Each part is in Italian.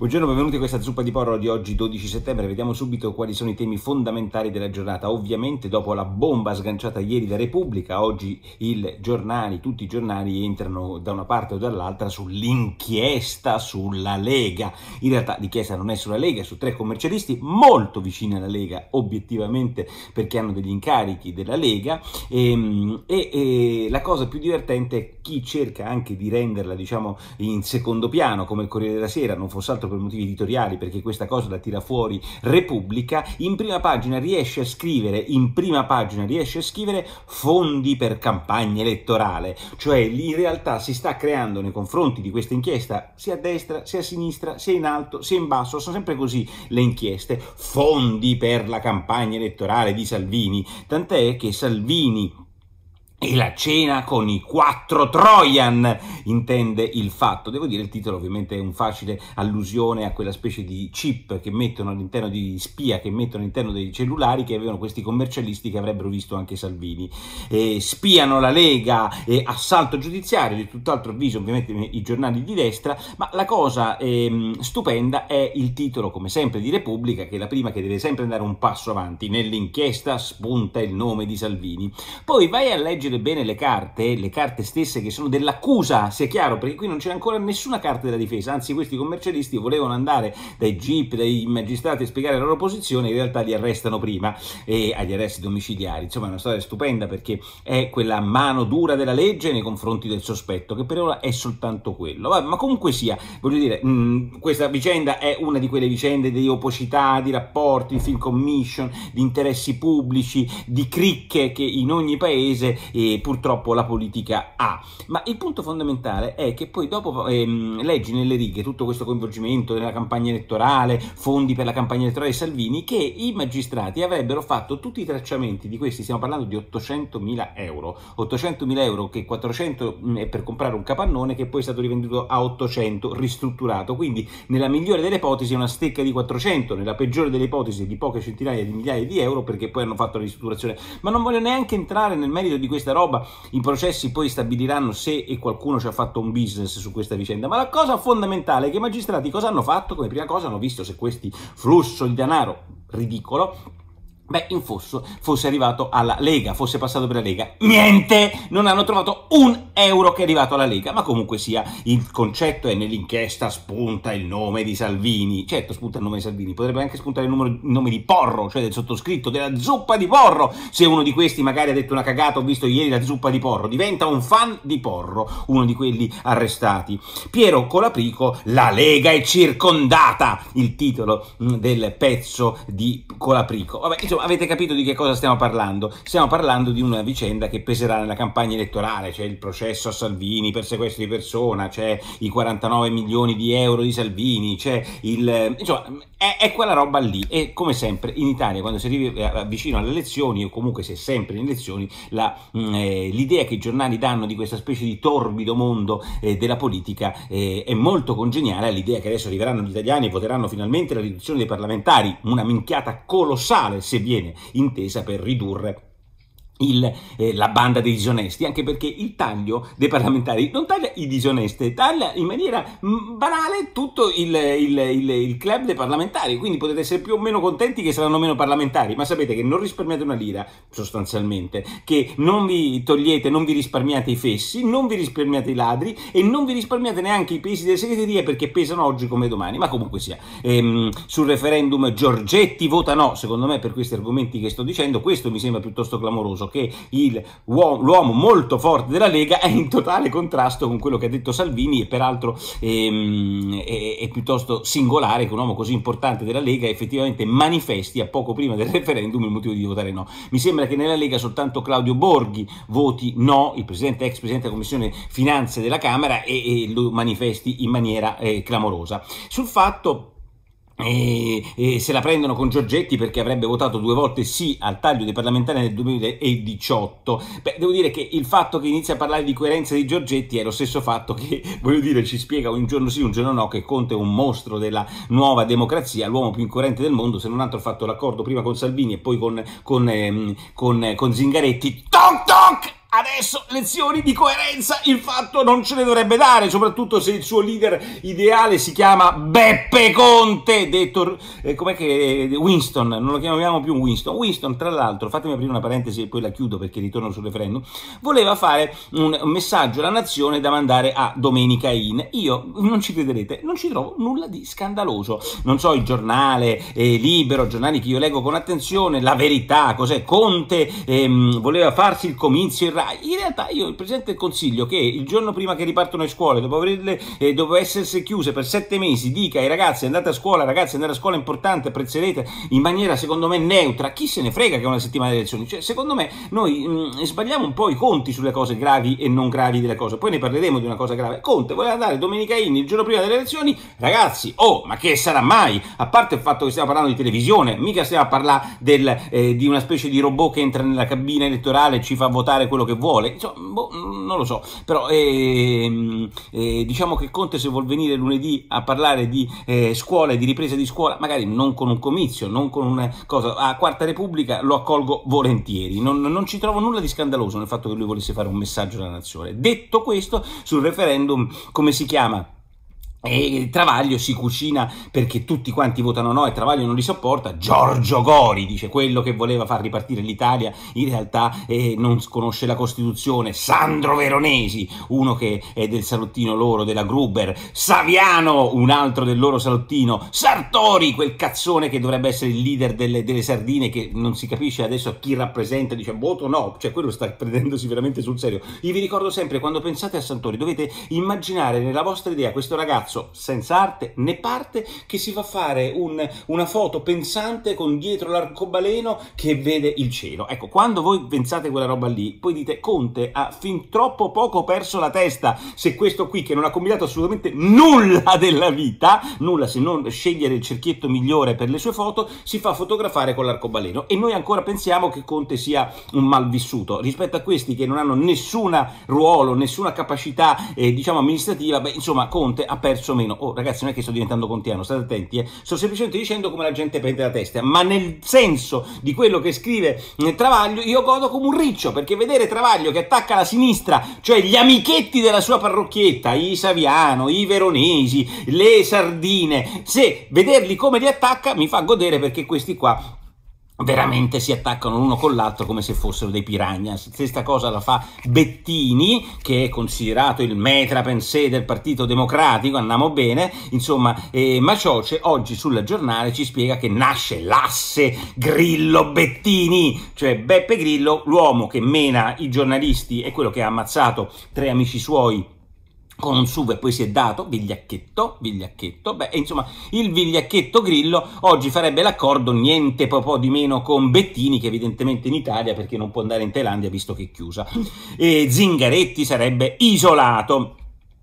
Buongiorno, benvenuti a questa zuppa di porro di oggi 12 settembre. Vediamo subito quali sono i temi fondamentali della giornata. Ovviamente dopo la bomba sganciata ieri da Repubblica, oggi i giornali, tutti i giornali entrano da una parte o dall'altra sull'inchiesta sulla Lega. In realtà l'inchiesta non è sulla Lega, è su tre commercialisti molto vicini alla Lega, obiettivamente perché hanno degli incarichi della Lega e, ehm, e, e la cosa più divertente è chi cerca anche di renderla diciamo in secondo piano come il Corriere della Sera, non fosse altro per motivi editoriali, perché questa cosa la tira fuori Repubblica, in prima pagina riesce a scrivere, in prima pagina riesce a scrivere fondi per campagna elettorale, cioè in realtà si sta creando nei confronti di questa inchiesta, sia a destra, sia a sinistra, sia in alto, sia in basso, sono sempre così le inchieste, fondi per la campagna elettorale di Salvini, tant'è che Salvini e la cena con i quattro Trojan, intende il fatto. Devo dire, il titolo ovviamente è un facile allusione a quella specie di chip che mettono all'interno di spia, che mettono all'interno dei cellulari che avevano questi commercialisti che avrebbero visto anche Salvini. E spiano la Lega, e assalto giudiziario, di tutt'altro avviso ovviamente i giornali di destra, ma la cosa ehm, stupenda è il titolo, come sempre, di Repubblica, che è la prima che deve sempre andare un passo avanti. Nell'inchiesta spunta il nome di Salvini. Poi vai a leggere leggere bene le carte, le carte stesse che sono dell'accusa, sia chiaro, perché qui non c'è ancora nessuna carta della difesa, anzi questi commercialisti volevano andare dai GIP, dai magistrati a spiegare la loro posizione, in realtà li arrestano prima e agli arresti domiciliari. Insomma è una storia stupenda perché è quella mano dura della legge nei confronti del sospetto, che per ora è soltanto quello. Vabbè, ma comunque sia, voglio dire, mh, mm, questa vicenda è una di quelle vicende di opacità, di rapporti, di film commission, di interessi pubblici, di cricche che in ogni paese eh, purtroppo la politica ha. Ma il punto fondamentale è che poi dopo ehm, leggi nelle righe tutto questo coinvolgimento della campagna elettorale, fondi per la campagna elettorale di Salvini, che i magistrati avrebbero fatto tutti i tracciamenti di questi, stiamo parlando di 800.000 euro, 800.000 euro che 400 mm, è per comprare un capannone che poi è stato rivenduto a 800, ristrutturato, quindi nella migliore delle ipotesi è una stecca di 400, nella peggiore delle ipotesi di poche centinaia di migliaia di euro perché poi hanno fatto la ristrutturazione. Ma non voglio neanche entrare nel merito di questa questa roba, i processi poi stabiliranno se e qualcuno ci ha fatto un business su questa vicenda, ma la cosa fondamentale è che i magistrati cosa hanno fatto? Come prima cosa hanno visto se questi flusso di denaro ridicolo Beh, in fosso fosse arrivato alla Lega, fosse passato per la Lega. Niente! Non hanno trovato un euro che è arrivato alla Lega, ma comunque sia, il concetto è nell'inchiesta spunta il nome di Salvini. Certo, spunta il nome di Salvini, potrebbe anche spuntare il, numero, il nome di Porro, cioè del sottoscritto, della zuppa di Porro. Se uno di questi magari ha detto una cagata, ho visto ieri la zuppa di Porro, diventa un fan di Porro, uno di quelli arrestati. Piero Colaprico, La Lega è circondata, il titolo mm, del pezzo di Colaprico. Vabbè, insomma, insomma avete capito di che cosa stiamo parlando. Stiamo parlando di una vicenda che peserà nella campagna elettorale, c'è il processo a Salvini per sequestro di persona, c'è i 49 milioni di euro di Salvini, c'è il... insomma è, è, quella roba lì e come sempre in Italia quando si arriva eh, vicino alle elezioni o comunque se sempre in elezioni la, mm, eh, l'idea che i giornali danno di questa specie di torbido mondo eh, della politica eh, è molto congeniale all'idea che adesso arriveranno gli italiani e voteranno finalmente la riduzione dei parlamentari una minchiata colossale se viene intesa per ridurre il, eh, la banda dei disonesti, anche perché il taglio dei parlamentari non taglia i disonesti, taglia in maniera mm, banale tutto il, il, il, club dei parlamentari, quindi potete essere più o meno contenti che saranno meno parlamentari, ma sapete che non risparmiate una lira sostanzialmente, che non vi togliete, non vi risparmiate i fessi, non vi risparmiate i ladri e non vi risparmiate neanche i pesi delle segreterie perché pesano oggi come domani, ma comunque sia. Ehm, sul referendum Giorgetti vota no, secondo me per questi argomenti che sto dicendo, questo mi sembra piuttosto clamoroso che il, l'uomo molto forte della Lega è in totale contrasto con quello che ha detto Salvini e peraltro ehm, è, è, piuttosto singolare che un uomo così importante della Lega effettivamente manifesti a poco prima del referendum il motivo di votare no. Mi sembra che nella Lega soltanto Claudio Borghi voti no, il presidente, ex presidente della Commissione Finanze della Camera e, e lo manifesti in maniera eh, clamorosa. Sul fatto e, e, se la prendono con Giorgetti perché avrebbe votato due volte sì al taglio dei parlamentari nel 2018. Beh, devo dire che il fatto che inizia a parlare di coerenza di Giorgetti è lo stesso fatto che, voglio dire, ci spiega un giorno sì, un giorno no, che Conte è un mostro della nuova democrazia, l'uomo più incoerente del mondo, se non altro ha fatto l'accordo prima con Salvini e poi con, con, ehm, con, con Zingaretti. Tonk tonk! adesso lezioni di coerenza il fatto non ce le dovrebbe dare, soprattutto se il suo leader ideale si chiama Beppe Conte, detto eh, com'è che eh, Winston, non lo chiamiamo più Winston. Winston, tra l'altro, fatemi aprire una parentesi e poi la chiudo perché ritorno sul referendum, voleva fare un messaggio alla nazione da mandare a Domenica In. Io non ci crederete, non ci trovo nulla di scandaloso. Non so, il giornale eh, libero, giornali che io leggo con attenzione, la verità, cos'è? Conte ehm, voleva farsi il comizio in radio in realtà io il Presidente del Consiglio che il giorno prima che ripartono le scuole, dopo, averle, eh, dopo essersi chiuse per sette mesi, dica ai ragazzi andate a scuola, ragazzi andate a scuola è importante, apprezzerete in maniera secondo me neutra, chi se ne frega che è una settimana di elezioni? Cioè, secondo me noi mh, mm, sbagliamo un po' i conti sulle cose gravi e non gravi delle cose, poi ne parleremo di una cosa grave. Conte voleva andare domenica in il giorno prima delle elezioni, ragazzi, oh, ma che sarà mai? A parte il fatto che stiamo parlando di televisione, mica stiamo a parlare del, eh, di una specie di robot che entra nella cabina elettorale e ci fa votare quello che vuole vuole, Insomma, boh, non lo so, però ehm, eh, diciamo che Conte se vuol venire lunedì a parlare di eh, scuola e di ripresa di scuola, magari non con un comizio, non con una cosa, a Quarta Repubblica lo accolgo volentieri, non, non ci trovo nulla di scandaloso nel fatto che lui volesse fare un messaggio alla nazione. Detto questo, sul referendum, come si chiama? E Travaglio si cucina perché tutti quanti votano no e Travaglio non li sopporta. Giorgio Gori dice quello che voleva far ripartire l'Italia, in realtà eh, non conosce la Costituzione. Sandro Veronesi, uno che è del salottino loro, della Gruber. Saviano, un altro del loro salottino. Sartori, quel cazzone che dovrebbe essere il leader delle, delle sardine, che non si capisce adesso chi rappresenta, dice voto no. Cioè quello sta prendendosi veramente sul serio. Io vi ricordo sempre, quando pensate a Sartori, dovete immaginare nella vostra idea questo ragazzo ragazzo senza arte né parte che si fa fare un, una foto pensante con dietro l'arcobaleno che vede il cielo. Ecco, quando voi pensate quella roba lì, poi dite Conte ha fin troppo poco perso la testa se questo qui che non ha combinato assolutamente nulla della vita, nulla se non scegliere il cerchietto migliore per le sue foto, si fa fotografare con l'arcobaleno e noi ancora pensiamo che Conte sia un malvissuto rispetto a questi che non hanno nessun ruolo, nessuna capacità eh, diciamo amministrativa, beh, insomma Conte ha perso o meno. Oh ragazzi, non è che sto diventando contiano, state attenti, eh. sto semplicemente dicendo come la gente prende la testa, ma nel senso di quello che scrive eh, Travaglio io godo come un riccio, perché vedere Travaglio che attacca la sinistra, cioè gli amichetti della sua parrocchietta, i Saviano, i Veronesi, le Sardine, se vederli come li attacca mi fa godere perché questi qua veramente si attaccano l'uno con l'altro come se fossero dei piragna. Stessa cosa la fa Bettini, che è considerato il metra pensé del Partito Democratico, andiamo bene, insomma, eh, Macioce oggi sulla giornale ci spiega che nasce l'asse Grillo-Bettini, cioè Beppe Grillo, l'uomo che mena i giornalisti, e quello che ha ammazzato tre amici suoi con un sub e poi si è dato vigliacchetto, vigliacchetto, beh, insomma, il vigliacchetto Grillo oggi farebbe l'accordo niente po' di meno con Bettini, che evidentemente in Italia perché non può andare in Thailandia visto che è chiusa, e Zingaretti sarebbe isolato,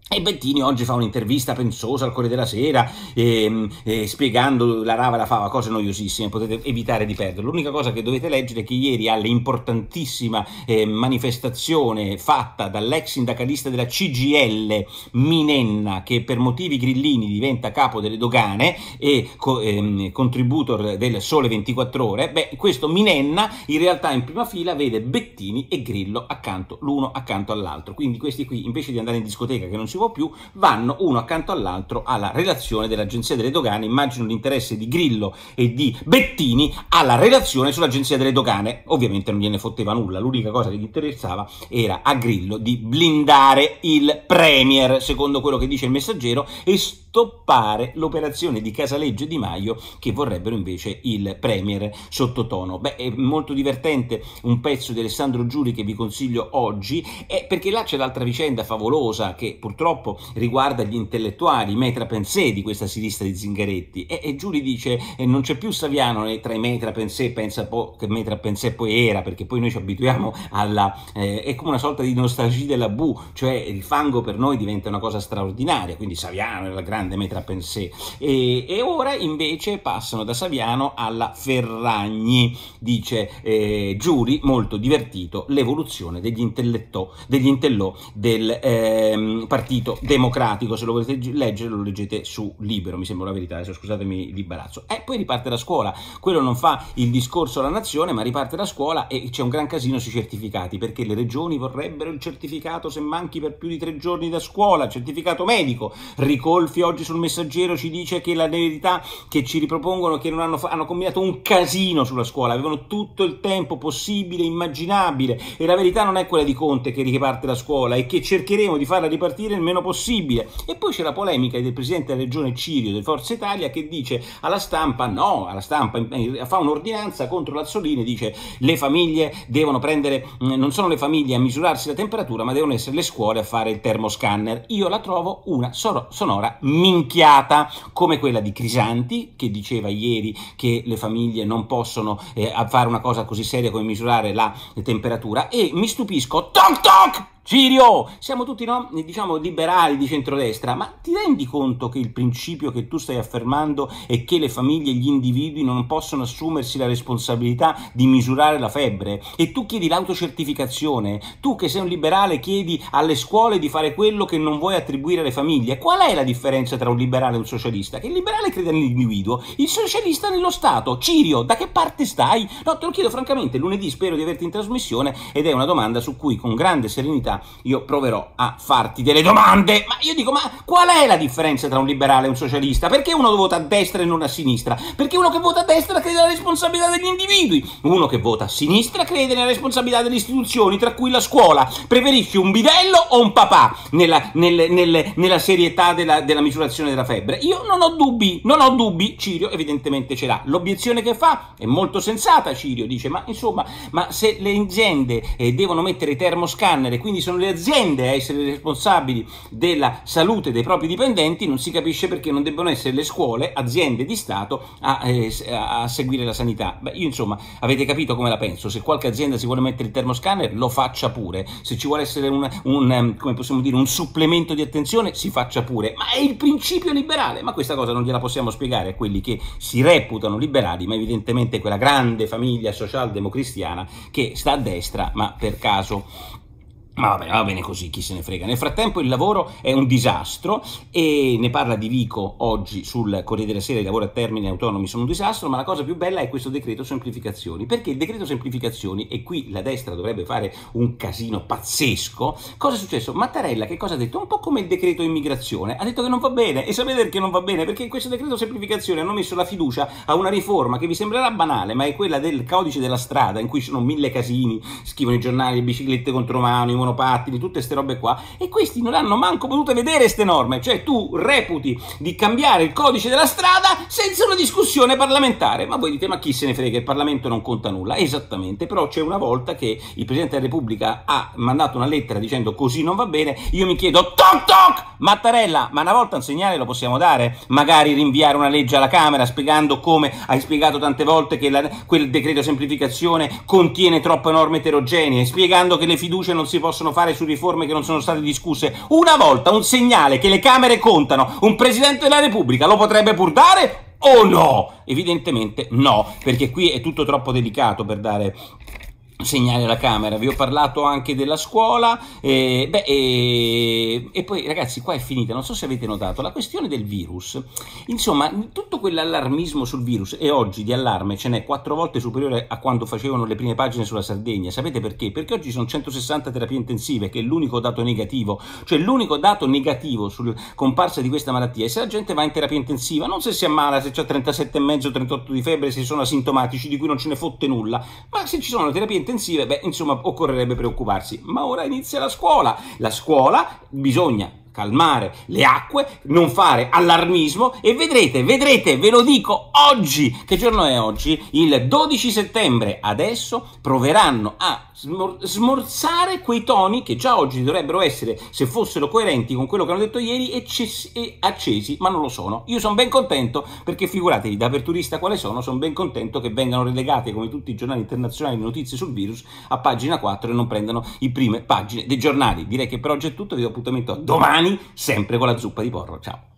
e Bettini oggi fa un'intervista pensosa al Corriere della Sera, ehm, eh, spiegando la Rava e la Fava, cose noiosissime, potete evitare di perderlo. L'unica cosa che dovete leggere è che ieri all'importantissima eh, manifestazione fatta dall'ex sindacalista della CGL, Minenna, che per motivi grillini diventa capo delle dogane e co ehm, contributor del Sole 24 Ore, beh, questo Minenna in realtà in prima fila vede Bettini e Grillo accanto, l'uno accanto all'altro. Quindi questi qui, invece di andare in discoteca, che non si successivo più, vanno uno accanto all'altro alla relazione dell'Agenzia delle Dogane. Immagino l'interesse di Grillo e di Bettini alla relazione sull'Agenzia delle Dogane. Ovviamente non gliene fotteva nulla, l'unica cosa che gli interessava era a Grillo di blindare il Premier, secondo quello che dice il messaggero, e stoppare l'operazione di Casaleggio e Di Maio che vorrebbero invece il Premier sottotono. Beh, è molto divertente un pezzo di Alessandro Giuri che vi consiglio oggi, eh, perché là c'è l'altra vicenda favolosa che purtroppo riguarda gli intellettuali, i metrapensè di questa sinistra di Zingaretti. E, e Giuri dice eh, non c'è più Saviano né eh, tra i metra metrapensè, pensa po- che metrapensè poi era, perché poi noi ci abituiamo alla... Eh, è come una sorta di nostalgia della Bu, cioè il fango per noi diventa una cosa straordinaria, quindi Saviano era la grande grande Metra Pensée e, e ora invece passano da Saviano alla Ferragni, dice eh, Giuri, molto divertito, l'evoluzione degli, degli intellò del eh, Partito Democratico, se lo volete leggere lo leggete su Libero, mi sembra la verità, adesso scusatemi l'imbarazzo. E eh, poi riparte da scuola, quello non fa il discorso alla nazione, ma riparte da scuola e c'è un gran casino sui certificati, perché le regioni vorrebbero il certificato se manchi per più di tre giorni da scuola, certificato medico, ricolfi oggi oggi sul messaggero ci dice che la verità che ci ripropongono che non hanno, hanno combinato un casino sulla scuola, avevano tutto il tempo possibile, immaginabile e la verità non è quella di Conte che riparte la scuola e che cercheremo di farla ripartire il meno possibile. E poi c'è la polemica del Presidente della Regione Cirio di Forza Italia che dice alla stampa, no, alla stampa fa un'ordinanza contro Lazzolini e dice le famiglie devono prendere, mm, non sono le famiglie a misurarsi la temperatura ma devono essere le scuole a fare il termoscanner. Io la trovo una sonora miseria minchiata come quella di Crisanti che diceva ieri che le famiglie non possono eh, fare una cosa così seria come misurare la temperatura e mi stupisco, toc toc, Cirio, siamo tutti, no, diciamo, liberali di centrodestra, ma ti rendi conto che il principio che tu stai affermando è che le famiglie e gli individui non possono assumersi la responsabilità di misurare la febbre? E tu chiedi l'autocertificazione, tu che sei un liberale chiedi alle scuole di fare quello che non vuoi attribuire alle famiglie. Qual è la differenza tra un liberale e un socialista? Che il liberale crede nell'individuo, il socialista nello Stato. Cirio, da che parte stai? No, te lo chiedo francamente, lunedì spero di averti in trasmissione ed è una domanda su cui con grande serenità io proverò a farti delle domande. Ma io dico, ma qual è la differenza tra un liberale e un socialista? Perché uno vota a destra e non a sinistra? Perché uno che vota a destra crede nella responsabilità degli individui, uno che vota a sinistra crede nella responsabilità delle istituzioni, tra cui la scuola. Preferisci un bidello o un papà nella, nelle, nelle, nella serietà della, della misurazione della febbre? Io non ho dubbi, non ho dubbi, Cirio evidentemente ce l'ha. L'obiezione che fa è molto sensata, Cirio dice, ma insomma, ma se le aziende eh, devono mettere i termoscanner e quindi sono le aziende a essere responsabili della salute dei propri dipendenti, non si capisce perché non debbano essere le scuole, aziende di Stato a, eh, a seguire la sanità. Beh, io insomma, avete capito come la penso, se qualche azienda si vuole mettere il termoscanner lo faccia pure, se ci vuole essere un, un, ehm, dire, un supplemento di attenzione si faccia pure, ma è il principio liberale, ma questa cosa non gliela possiamo spiegare a quelli che si reputano liberali, ma evidentemente quella grande famiglia social democristiana che sta a destra, ma per caso ma vabbè, va bene così, chi se ne frega. Nel frattempo il lavoro è un disastro e ne parla di Vico oggi sul Corriere della Sera, i lavori a termine autonomi sono un disastro, ma la cosa più bella è questo decreto semplificazioni, perché il decreto semplificazioni, e qui la destra dovrebbe fare un casino pazzesco, cosa è successo? Mattarella che cosa ha detto? Un po' come il decreto immigrazione, ha detto che non va bene e sapete perché non va bene? Perché in questo decreto semplificazione hanno messo la fiducia a una riforma che vi sembrerà banale, ma è quella del codice della strada in cui sono mille casini, scrivono i giornali, biciclette contro mano, i monopattini, tutte queste robe qua, e questi non hanno manco potuto vedere queste norme, cioè tu reputi di cambiare il codice della strada senza una discussione parlamentare, ma voi dite ma chi se ne frega, il Parlamento non conta nulla, esattamente, però c'è una volta che il Presidente della Repubblica ha mandato una lettera dicendo così non va bene, io mi chiedo toc toc, Mattarella, ma una volta un segnale lo possiamo dare, magari rinviare una legge alla Camera spiegando come hai spiegato tante volte che la, quel decreto semplificazione contiene troppe norme eterogenee, spiegando che le fiducia non si possono possono fare su riforme che non sono state discusse. Una volta un segnale che le Camere contano, un Presidente della Repubblica lo potrebbe pur dare o no? Evidentemente no, perché qui è tutto troppo delicato per dare segnale alla camera, vi ho parlato anche della scuola eh, beh, eh, e, poi ragazzi qua è finita, non so se avete notato la questione del virus, insomma tutto quell'allarmismo sul virus e oggi di allarme ce n'è quattro volte superiore a quando facevano le prime pagine sulla Sardegna, sapete perché? Perché oggi sono 160 terapie intensive che è l'unico dato negativo, cioè l'unico dato negativo sul comparsa di questa malattia è se la gente va in terapia intensiva, non se si ammala, se ha 37,5 38 di febbre, se sono asintomatici di cui non ce ne fotte nulla, ma se ci sono terapie intensive intensive, beh, insomma, occorrerebbe preoccuparsi. Ma ora inizia la scuola. La scuola bisogna calmare le acque, non fare allarmismo e vedrete, vedrete, ve lo dico oggi, che giorno è oggi? Il 12 settembre, adesso proveranno a smor- smorzare quei toni che già oggi dovrebbero essere, se fossero coerenti con quello che hanno detto ieri, eccessi- e accesi, ma non lo sono. Io sono ben contento perché figuratevi, da aperturista quale sono, sono ben contento che vengano relegate come tutti i giornali internazionali le notizie sul virus a pagina 4 e non prendano i prime pagine dei giornali. Direi che per oggi è tutto, vi do appuntamento a domani sempre con la zuppa di porro. Ciao.